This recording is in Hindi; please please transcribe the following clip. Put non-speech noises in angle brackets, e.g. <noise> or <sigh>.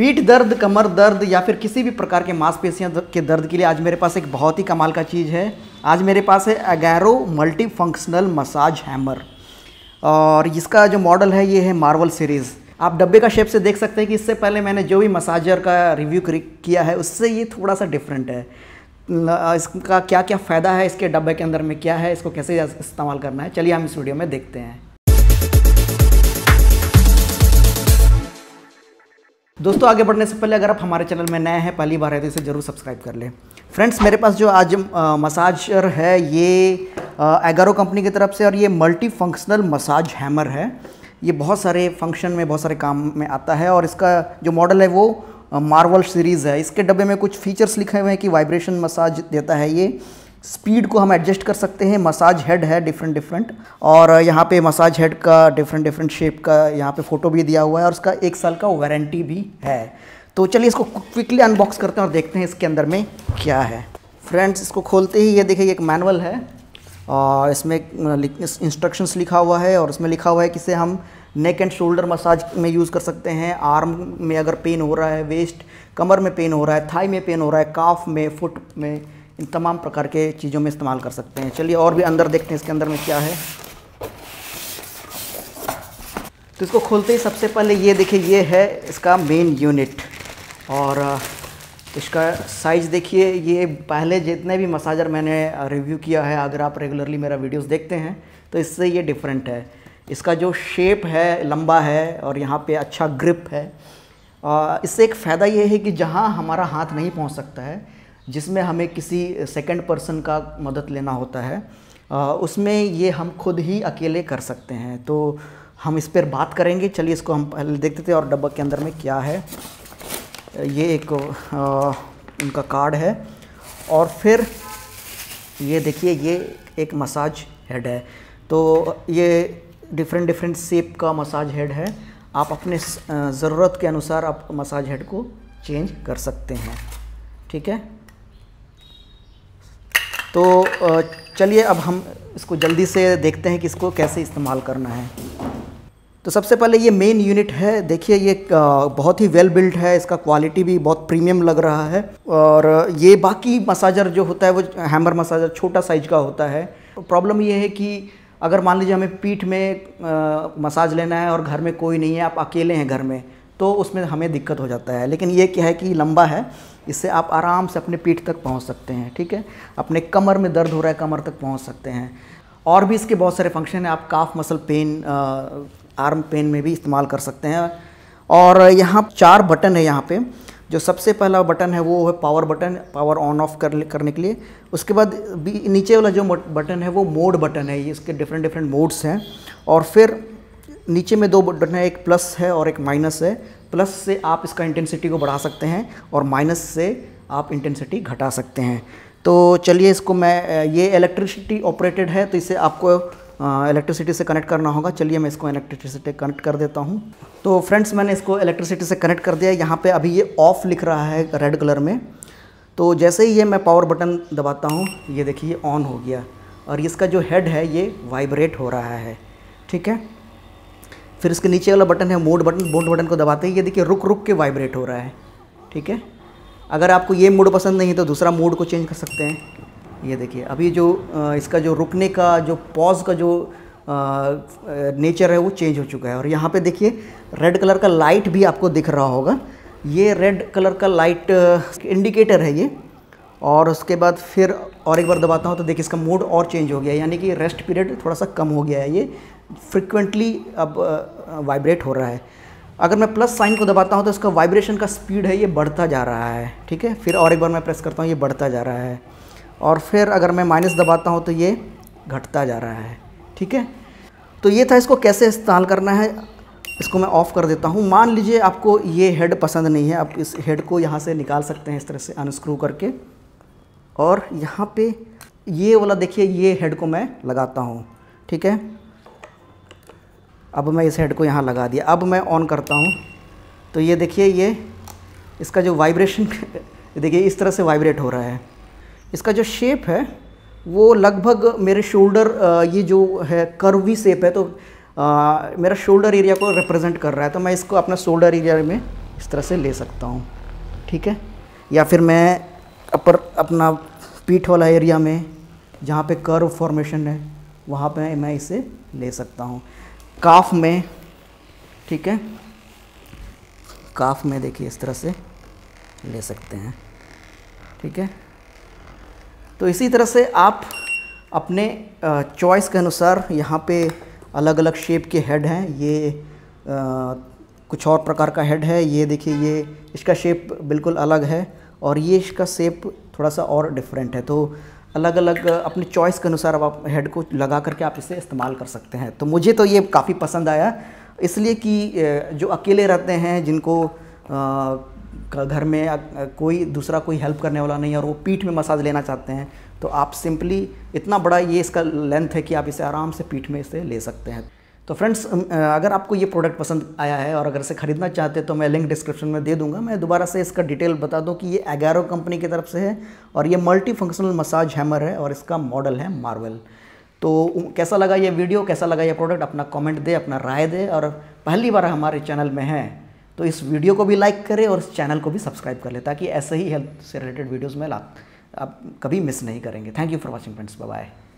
पीठ दर्द कमर दर्द या फिर किसी भी प्रकार के मांसपेशियों के दर्द के लिए आज मेरे पास एक बहुत ही कमाल का चीज़ है आज मेरे पास है अगैरो मल्टी फंक्शनल मसाज हैमर और इसका जो मॉडल है ये है मार्वल सीरीज़ आप डब्बे का शेप से देख सकते हैं कि इससे पहले मैंने जो भी मसाजर का रिव्यू किया है उससे ये थोड़ा सा डिफरेंट है इसका क्या क्या फ़ायदा है इसके डब्बे के अंदर में क्या है इसको कैसे इस्तेमाल करना है चलिए हम इस वीडियो में देखते हैं दोस्तों आगे बढ़ने से पहले अगर आप हमारे चैनल में नए हैं पहली बार है तो इसे ज़रूर सब्सक्राइब कर लें फ्रेंड्स मेरे पास जो आज मसाजर है ये एगारो कंपनी की तरफ से और ये मल्टी फंक्शनल मसाज हैमर है ये बहुत सारे फंक्शन में बहुत सारे काम में आता है और इसका जो मॉडल है वो मार्वल सीरीज़ है इसके डब्बे में कुछ फीचर्स लिखे हुए हैं कि वाइब्रेशन मसाज देता है ये स्पीड को हम एडजस्ट कर सकते हैं मसाज हेड है डिफरेंट डिफरेंट और यहाँ पे मसाज हेड का डिफरेंट डिफरेंट शेप का यहाँ पे फ़ोटो भी दिया हुआ है और उसका एक साल का वारंटी भी है तो चलिए इसको क्विकली अनबॉक्स करते हैं और देखते हैं इसके अंदर में क्या है फ्रेंड्स इसको खोलते ही ये देखिए एक मैनुअल है और इसमें इंस्ट्रक्शंस लिखा हुआ है और उसमें लिखा हुआ है कि इसे हम नेक एंड शोल्डर मसाज में यूज़ कर सकते हैं आर्म में अगर पेन हो रहा है वेस्ट कमर में पेन हो रहा है थाई में पेन हो रहा है काफ में फुट में इन तमाम प्रकार के चीज़ों में इस्तेमाल कर सकते हैं चलिए और भी अंदर देखते हैं इसके अंदर में क्या है तो इसको खोलते ही सबसे पहले ये देखिए ये है इसका मेन यूनिट और इसका साइज़ देखिए ये पहले जितने भी मसाजर मैंने रिव्यू किया है अगर आप रेगुलरली मेरा वीडियोस देखते हैं तो इससे ये डिफरेंट है इसका जो शेप है लंबा है और यहाँ पे अच्छा ग्रिप है इससे एक फ़ायदा ये है कि जहाँ हमारा हाथ नहीं पहुँच सकता है जिसमें हमें किसी सेकंड पर्सन का मदद लेना होता है उसमें ये हम खुद ही अकेले कर सकते हैं तो हम इस पर बात करेंगे चलिए इसको हम पहले देखते थे और डब्बा के अंदर में क्या है ये एक उनका कार्ड है और फिर ये देखिए ये एक मसाज हेड है तो ये डिफरेंट डिफरेंट सेप का मसाज हेड है आप अपने ज़रूरत के अनुसार आप मसाज हेड को चेंज कर सकते हैं ठीक है तो चलिए अब हम इसको जल्दी से देखते हैं कि इसको कैसे इस्तेमाल करना है तो सबसे पहले ये मेन यूनिट है देखिए ये बहुत ही वेल बिल्ट है इसका क्वालिटी भी बहुत प्रीमियम लग रहा है और ये बाकी मसाजर जो होता है वो हैमर मसाजर छोटा साइज का होता है प्रॉब्लम ये है कि अगर मान लीजिए हमें पीठ में आ, मसाज लेना है और घर में कोई नहीं है आप अकेले हैं घर में तो उसमें हमें दिक्कत हो जाता है लेकिन ये क्या है कि लंबा है इससे आप आराम से अपने पीठ तक पहुंच सकते हैं ठीक है अपने कमर में दर्द हो रहा है कमर तक पहुंच सकते हैं और भी इसके बहुत सारे फंक्शन हैं आप calf muscle pain arm pain में भी इस्तेमाल कर सकते हैं और यहाँ चार बटन है यहाँ पे जो सबसे पहला बटन है वो है power button power on off कर करने के लिए उसके बाद नीचे वाला जो बटन है वो मोड बटन है ये इसके डिफरेंट डिफरेंट मोड्स हैं और फिर नीचे में दो बटन है एक प्लस है और एक माइनस है प्लस से आप इसका इंटेंसिटी को बढ़ा सकते हैं और माइनस से आप इंटेंसिटी घटा सकते हैं तो चलिए इसको मैं ये इलेक्ट्रिसिटी ऑपरेटेड है तो इसे आपको इलेक्ट्रिसिटी से कनेक्ट करना होगा चलिए मैं इसको इलेक्ट्रिसिटी कनेक्ट कर देता हूँ तो फ्रेंड्स मैंने इसको इलेक्ट्रिसिटी से कनेक्ट कर दिया यहाँ पे अभी ये ऑफ़ लिख रहा है रेड कलर में तो जैसे ही ये मैं पावर बटन दबाता हूँ ये देखिए ऑन हो गया और इसका जो हेड है ये वाइब्रेट हो रहा है ठीक है फिर इसके नीचे वाला बटन है मोड बटन मोड बटन को दबाते हैं ये देखिए रुक रुक के वाइब्रेट हो रहा है ठीक है अगर आपको ये मोड पसंद नहीं है तो दूसरा मोड को चेंज कर सकते हैं ये देखिए अभी जो इसका जो रुकने का जो पॉज का जो नेचर है वो चेंज हो चुका है और यहाँ पे देखिए रेड कलर का लाइट भी आपको दिख रहा होगा ये रेड कलर का लाइट इंडिकेटर है ये और उसके बाद फिर और एक बार दबाता हूँ तो देखिए इसका मूड और चेंज हो गया यानी कि रेस्ट पीरियड थोड़ा सा कम हो गया है ये फ्रिक्वेंटली अब वाइब्रेट हो रहा है अगर मैं प्लस साइन को दबाता हूँ तो इसका वाइब्रेशन का स्पीड है ये बढ़ता जा रहा है ठीक है फिर और एक बार मैं प्रेस करता हूँ ये बढ़ता जा रहा है और फिर अगर मैं माइनस दबाता हूँ तो ये घटता जा रहा है ठीक है तो ये था इसको कैसे इस्तेमाल करना है इसको मैं ऑफ़ कर देता हूँ मान लीजिए आपको ये हेड पसंद नहीं है आप इस हेड को यहाँ से निकाल सकते हैं इस तरह से अनस्क्रू करके और यहाँ पे ये वाला देखिए ये हेड को मैं लगाता हूँ ठीक है अब मैं इस हेड को यहाँ लगा दिया अब मैं ऑन करता हूँ तो ये देखिए ये इसका जो वाइब्रेशन <laughs> देखिए इस तरह से वाइब्रेट हो रहा है इसका जो शेप है वो लगभग मेरे शोल्डर ये जो है कर्वी शेप है तो आ, मेरा शोल्डर एरिया को रिप्रेजेंट कर रहा है तो मैं इसको अपना शोल्डर एरिया में इस तरह से ले सकता हूँ ठीक है या फिर मैं अपर अपना पीठ वाला एरिया में जहाँ पे कर्व फॉर्मेशन है वहाँ पे मैं इसे ले सकता हूँ काफ में ठीक है काफ में देखिए इस तरह से ले सकते हैं ठीक है तो इसी तरह से आप अपने चॉइस के अनुसार यहाँ पे अलग अलग शेप के हेड हैं ये आ, कुछ और प्रकार का हेड है ये देखिए ये इसका शेप बिल्कुल अलग है और ये इसका शेप थोड़ा सा और डिफरेंट है तो अलग अलग अपने चॉइस के अनुसार अब आप हेड को लगा करके आप इसे इस्तेमाल कर सकते हैं तो मुझे तो ये काफ़ी पसंद आया इसलिए कि जो अकेले रहते हैं जिनको घर में कोई दूसरा कोई हेल्प करने वाला नहीं और वो पीठ में मसाज लेना चाहते हैं तो आप सिंपली इतना बड़ा ये इसका लेंथ है कि आप इसे आराम से पीठ में इसे ले सकते हैं तो फ्रेंड्स अगर आपको ये प्रोडक्ट पसंद आया है और अगर इसे ख़रीदना चाहते हैं तो मैं लिंक डिस्क्रिप्शन में दे दूंगा मैं दोबारा से इसका डिटेल बता दूं कि ये एगारो कंपनी की तरफ से है और ये मल्टी फंक्शनल मसाज हैमर है और इसका मॉडल है मार्वल तो कैसा लगा ये वीडियो कैसा लगा ये प्रोडक्ट अपना कॉमेंट दे अपना राय दे और पहली बार हमारे चैनल में है तो इस वीडियो को भी लाइक करें और इस चैनल को भी सब्सक्राइब कर लें ताकि ऐसे ही हेल्थ से रिलेटेड वीडियोज़ में आप कभी मिस नहीं करेंगे thank you for watching friends bye